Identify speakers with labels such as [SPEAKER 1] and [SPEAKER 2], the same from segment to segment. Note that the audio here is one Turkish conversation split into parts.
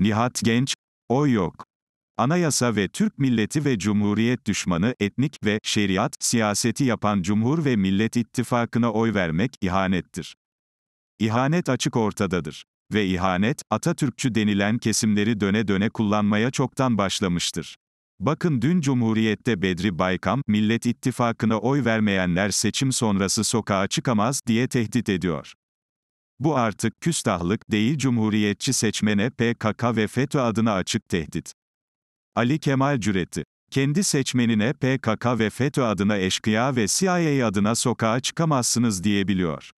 [SPEAKER 1] Nihat Genç, o yok. Anayasa ve Türk milleti ve cumhuriyet düşmanı, etnik ve şeriat siyaseti yapan Cumhur ve Millet İttifakı'na oy vermek ihanettir. İhanet açık ortadadır ve ihanet Atatürkçü denilen kesimleri döne döne kullanmaya çoktan başlamıştır. Bakın dün Cumhuriyet'te Bedri Baykam, Millet İttifakı'na oy vermeyenler seçim sonrası sokağa çıkamaz diye tehdit ediyor. Bu artık küstahlık değil cumhuriyetçi seçmene PKK ve FETÖ adına açık tehdit. Ali Kemal Cüreti kendi seçmenine PKK ve FETÖ adına eşkıya ve CIA adına sokağa çıkamazsınız diyebiliyor.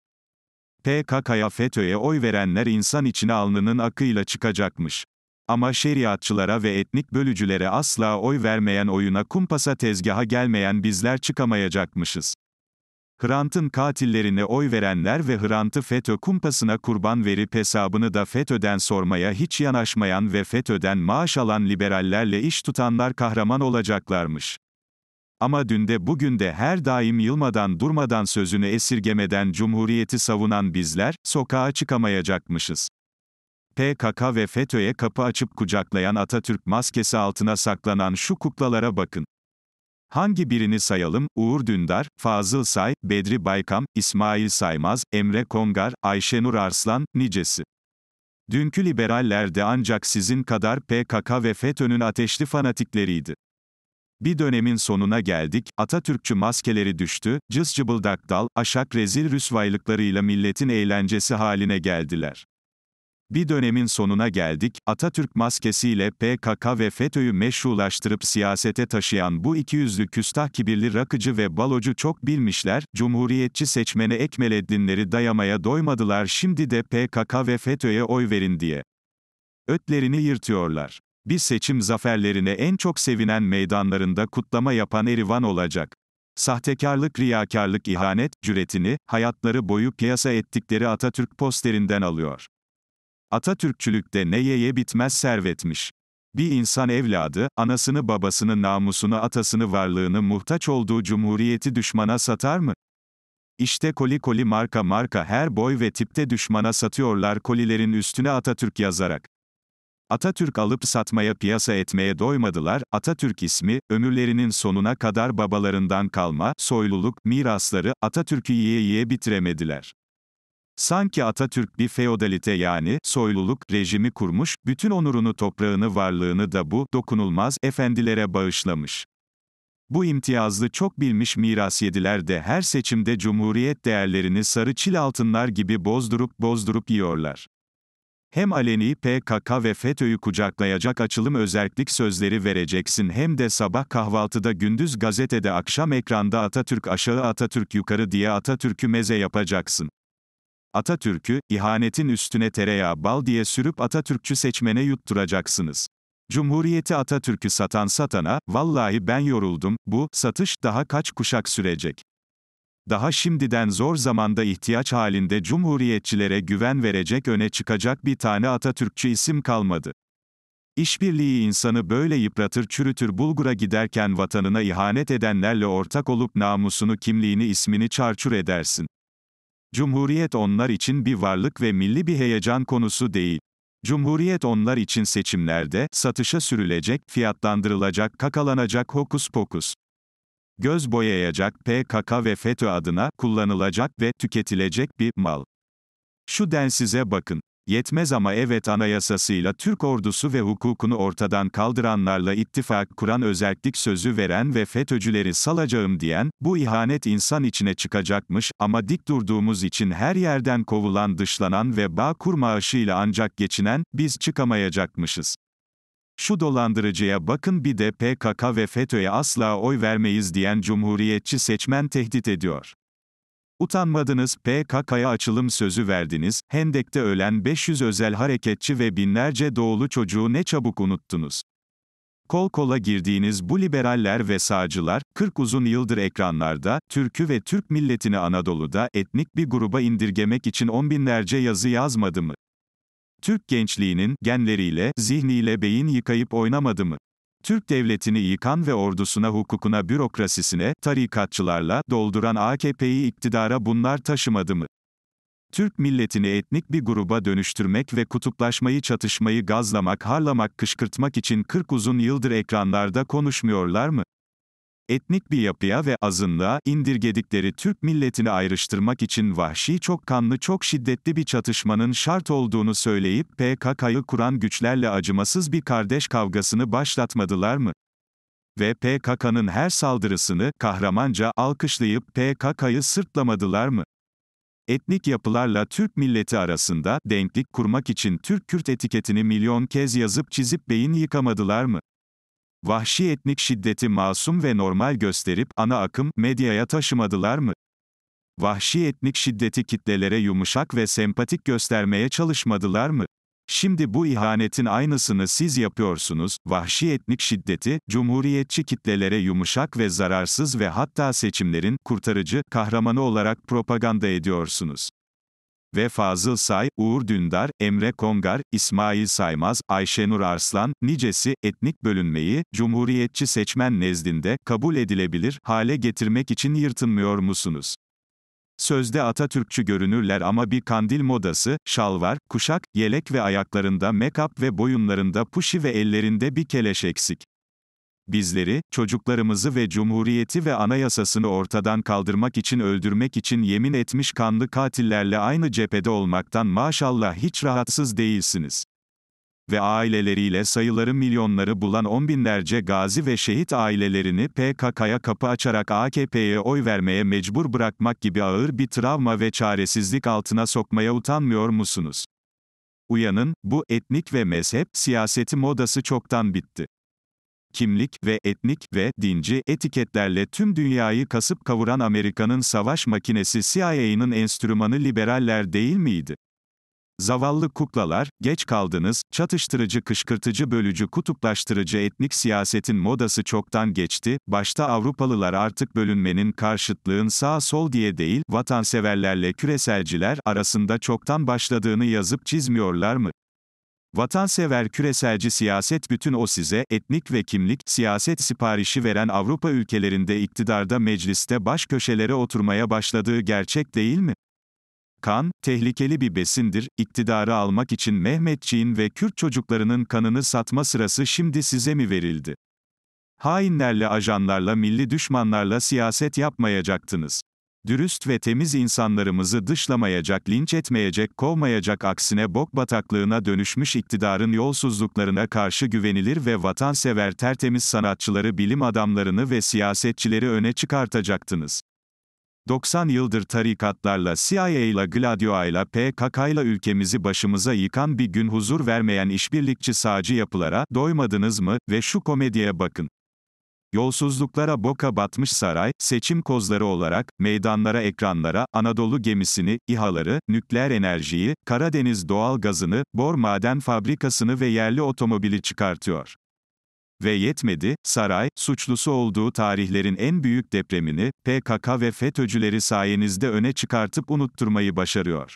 [SPEAKER 1] PKK'ya FETÖ'ye oy verenler insan içine alnının akıyla çıkacakmış. Ama şeriatçılara ve etnik bölücülere asla oy vermeyen oyuna kumpasa tezgaha gelmeyen bizler çıkamayacakmışız. Hrant'ın katillerine oy verenler ve Hrant'ı FETÖ kumpasına kurban verip hesabını da FETÖ'den sormaya hiç yanaşmayan ve FETÖ'den maaş alan liberallerle iş tutanlar kahraman olacaklarmış. Ama dünde bugün de her daim yılmadan durmadan sözünü esirgemeden cumhuriyeti savunan bizler, sokağa çıkamayacakmışız. PKK ve FETÖ'ye kapı açıp kucaklayan Atatürk maskesi altına saklanan şu kuklalara bakın. Hangi birini sayalım? Uğur Dündar, Fazıl Say, Bedri Baykam, İsmail Saymaz, Emre Kongar, Ayşenur Arslan, nicesi. Dünkü liberaller de ancak sizin kadar PKK ve FETÖ'nün ateşli fanatikleriydi. Bir dönemin sonuna geldik, Atatürkçü maskeleri düştü, cız cıbıldak dal, aşak rezil rüsvaylıklarıyla milletin eğlencesi haline geldiler. Bir dönemin sonuna geldik, Atatürk maskesiyle PKK ve FETÖ'yü meşrulaştırıp siyasete taşıyan bu ikiyüzlü küstah kibirli rakıcı ve balocu çok bilmişler, cumhuriyetçi seçmene ekmeleddinleri dayamaya doymadılar şimdi de PKK ve FETÖ'ye oy verin diye. Ötlerini yırtıyorlar. Bir seçim zaferlerine en çok sevinen meydanlarında kutlama yapan Erivan olacak. Sahtekarlık, riyakarlık, ihanet, cüretini, hayatları boyu piyasa ettikleri Atatürk posterinden alıyor. Atatürkçülükte neyeye bitmez servetmiş. Bir insan evladı, anasını babasını namusunu atasını varlığını muhtaç olduğu cumhuriyeti düşmana satar mı? İşte koli koli marka marka her boy ve tipte düşmana satıyorlar kolilerin üstüne Atatürk yazarak. Atatürk alıp satmaya piyasa etmeye doymadılar, Atatürk ismi, ömürlerinin sonuna kadar babalarından kalma, soyluluk, mirasları, Atatürk'ü yiye yiye bitiremediler. Sanki Atatürk bir feodalite yani, soyluluk, rejimi kurmuş, bütün onurunu toprağını varlığını da bu, dokunulmaz, efendilere bağışlamış. Bu imtiyazlı çok bilmiş mirasiyediler de her seçimde cumhuriyet değerlerini sarı çil altınlar gibi bozdurup bozdurup yiyorlar. Hem aleni PKK ve FETÖ'yü kucaklayacak açılım özellik sözleri vereceksin hem de sabah kahvaltıda gündüz gazetede akşam ekranda Atatürk aşağı Atatürk yukarı diye Atatürk'ü meze yapacaksın. Atatürk'ü, ihanetin üstüne tereyağı bal diye sürüp Atatürkçü seçmene yutturacaksınız. Cumhuriyeti Atatürk'ü satan satana, vallahi ben yoruldum, bu, satış, daha kaç kuşak sürecek. Daha şimdiden zor zamanda ihtiyaç halinde cumhuriyetçilere güven verecek öne çıkacak bir tane Atatürkçü isim kalmadı. İşbirliği insanı böyle yıpratır çürütür bulgura giderken vatanına ihanet edenlerle ortak olup namusunu kimliğini ismini çarçur edersin. Cumhuriyet onlar için bir varlık ve milli bir heyecan konusu değil. Cumhuriyet onlar için seçimlerde, satışa sürülecek, fiyatlandırılacak, kakalanacak hokus pokus. Göz boyayacak PKK ve FETÖ adına kullanılacak ve tüketilecek bir mal. Şu densize bakın. Yetmez ama evet anayasasıyla Türk ordusu ve hukukunu ortadan kaldıranlarla ittifak kuran özellik sözü veren ve FETÖ'cüleri salacağım diyen, bu ihanet insan içine çıkacakmış ama dik durduğumuz için her yerden kovulan dışlanan ve bağ kur maaşıyla ancak geçinen, biz çıkamayacakmışız. Şu dolandırıcıya bakın bir de PKK ve FETÖ'ye asla oy vermeyiz diyen cumhuriyetçi seçmen tehdit ediyor. Utanmadınız, PKK'ya açılım sözü verdiniz, Hendek'te ölen 500 özel hareketçi ve binlerce doğulu çocuğu ne çabuk unuttunuz. Kol kola girdiğiniz bu liberaller ve sağcılar, 40 uzun yıldır ekranlarda, Türk'ü ve Türk milletini Anadolu'da etnik bir gruba indirgemek için on binlerce yazı yazmadı mı? Türk gençliğinin genleriyle, zihniyle beyin yıkayıp oynamadı mı? Türk devletini yıkan ve ordusuna hukukuna bürokrasisine, tarikatçılarla, dolduran AKP'yi iktidara bunlar taşımadı mı? Türk milletini etnik bir gruba dönüştürmek ve kutuplaşmayı çatışmayı gazlamak, harlamak, kışkırtmak için 40 uzun yıldır ekranlarda konuşmuyorlar mı? etnik bir yapıya ve azınlığa indirgedikleri Türk milletini ayrıştırmak için vahşi çok kanlı çok şiddetli bir çatışmanın şart olduğunu söyleyip PKK'yı kuran güçlerle acımasız bir kardeş kavgasını başlatmadılar mı? Ve PKK'nın her saldırısını kahramanca alkışlayıp PKK'yı sırtlamadılar mı? Etnik yapılarla Türk milleti arasında denklik kurmak için Türk-Kürt etiketini milyon kez yazıp çizip beyin yıkamadılar mı? vahşi etnik şiddeti masum ve normal gösterip ana akım medyaya taşımadılar mı? Vahşi etnik şiddeti kitlelere yumuşak ve sempatik göstermeye çalışmadılar mı? Şimdi bu ihanetin aynısını siz yapıyorsunuz. Vahşi etnik şiddeti, cumhuriyetçi kitlelere yumuşak ve zararsız ve hatta seçimlerin kurtarıcı, kahramanı olarak propaganda ediyorsunuz ve Fazıl Say, Uğur Dündar, Emre Kongar, İsmail Saymaz, Ayşenur Arslan, nicesi, etnik bölünmeyi, cumhuriyetçi seçmen nezdinde, kabul edilebilir, hale getirmek için yırtınmıyor musunuz? Sözde Atatürkçü görünürler ama bir kandil modası, şalvar, kuşak, yelek ve ayaklarında make-up ve boyunlarında puşi ve ellerinde bir keleş eksik. Bizleri, çocuklarımızı ve cumhuriyeti ve anayasasını ortadan kaldırmak için öldürmek için yemin etmiş kanlı katillerle aynı cephede olmaktan maşallah hiç rahatsız değilsiniz. Ve aileleriyle sayıları milyonları bulan on binlerce gazi ve şehit ailelerini PKK'ya kapı açarak AKP'ye oy vermeye mecbur bırakmak gibi ağır bir travma ve çaresizlik altına sokmaya utanmıyor musunuz? Uyanın, bu etnik ve mezhep siyaseti modası çoktan bitti kimlik ve etnik ve dinci etiketlerle tüm dünyayı kasıp kavuran Amerika'nın savaş makinesi CIA'nın enstrümanı liberaller değil miydi? Zavallı kuklalar, geç kaldınız, çatıştırıcı kışkırtıcı bölücü kutuplaştırıcı etnik siyasetin modası çoktan geçti, başta Avrupalılar artık bölünmenin karşıtlığın sağ sol diye değil, vatanseverlerle küreselciler arasında çoktan başladığını yazıp çizmiyorlar mı? Vatansever küreselci siyaset bütün o size, etnik ve kimlik, siyaset siparişi veren Avrupa ülkelerinde iktidarda mecliste baş köşelere oturmaya başladığı gerçek değil mi? Kan, tehlikeli bir besindir, iktidarı almak için Mehmetçiğin ve Kürt çocuklarının kanını satma sırası şimdi size mi verildi? Hainlerle, ajanlarla, milli düşmanlarla siyaset yapmayacaktınız dürüst ve temiz insanlarımızı dışlamayacak, linç etmeyecek, kovmayacak aksine bok bataklığına dönüşmüş iktidarın yolsuzluklarına karşı güvenilir ve vatansever tertemiz sanatçıları, bilim adamlarını ve siyasetçileri öne çıkartacaktınız. 90 yıldır tarikatlarla, CIA'yla, Gladioa'yla, PKK'yla ülkemizi başımıza yıkan bir gün huzur vermeyen işbirlikçi sağcı yapılara, doymadınız mı, ve şu komediye bakın. Yolsuzluklara boka batmış saray, seçim kozları olarak, meydanlara ekranlara, Anadolu gemisini, İHA'ları, nükleer enerjiyi, Karadeniz doğal gazını, bor maden fabrikasını ve yerli otomobili çıkartıyor. Ve yetmedi, saray, suçlusu olduğu tarihlerin en büyük depremini, PKK ve FETÖ'cüleri sayenizde öne çıkartıp unutturmayı başarıyor.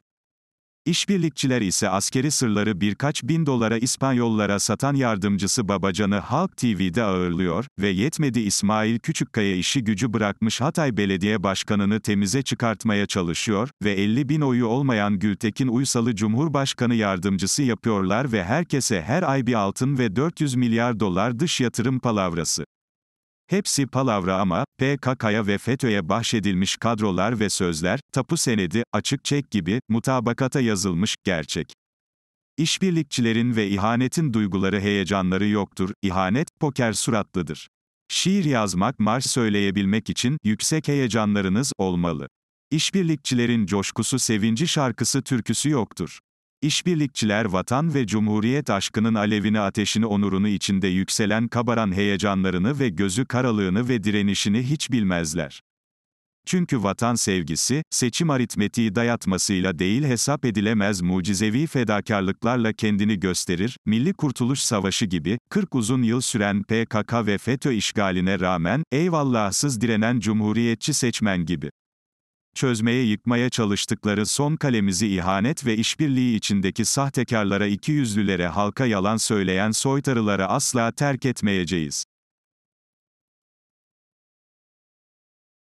[SPEAKER 1] İşbirlikçiler ise askeri sırları birkaç bin dolara İspanyollara satan yardımcısı Babacan'ı Halk TV'de ağırlıyor ve yetmedi İsmail Küçükkaya işi gücü bırakmış Hatay Belediye Başkanı'nı temize çıkartmaya çalışıyor ve 50 bin oyu olmayan Gültekin Uysal'ı Cumhurbaşkanı yardımcısı yapıyorlar ve herkese her ay bir altın ve 400 milyar dolar dış yatırım palavrası. Hepsi palavra ama, PKK'ya ve FETÖ'ye bahşedilmiş kadrolar ve sözler, tapu senedi, açık çek gibi, mutabakata yazılmış, gerçek. İşbirlikçilerin ve ihanetin duyguları heyecanları yoktur, ihanet, poker suratlıdır. Şiir yazmak, marş söyleyebilmek için, yüksek heyecanlarınız, olmalı. İşbirlikçilerin coşkusu sevinci şarkısı türküsü yoktur. İşbirlikçiler vatan ve cumhuriyet aşkının alevini ateşini onurunu içinde yükselen kabaran heyecanlarını ve gözü karalığını ve direnişini hiç bilmezler. Çünkü vatan sevgisi, seçim aritmetiği dayatmasıyla değil hesap edilemez mucizevi fedakarlıklarla kendini gösterir, Milli Kurtuluş Savaşı gibi, 40 uzun yıl süren PKK ve FETÖ işgaline rağmen, eyvallahsız direnen cumhuriyetçi seçmen gibi çözmeye yıkmaya çalıştıkları son kalemizi ihanet ve işbirliği içindeki sahtekarlara ikiyüzlülere halka yalan söyleyen soytarılara asla terk etmeyeceğiz.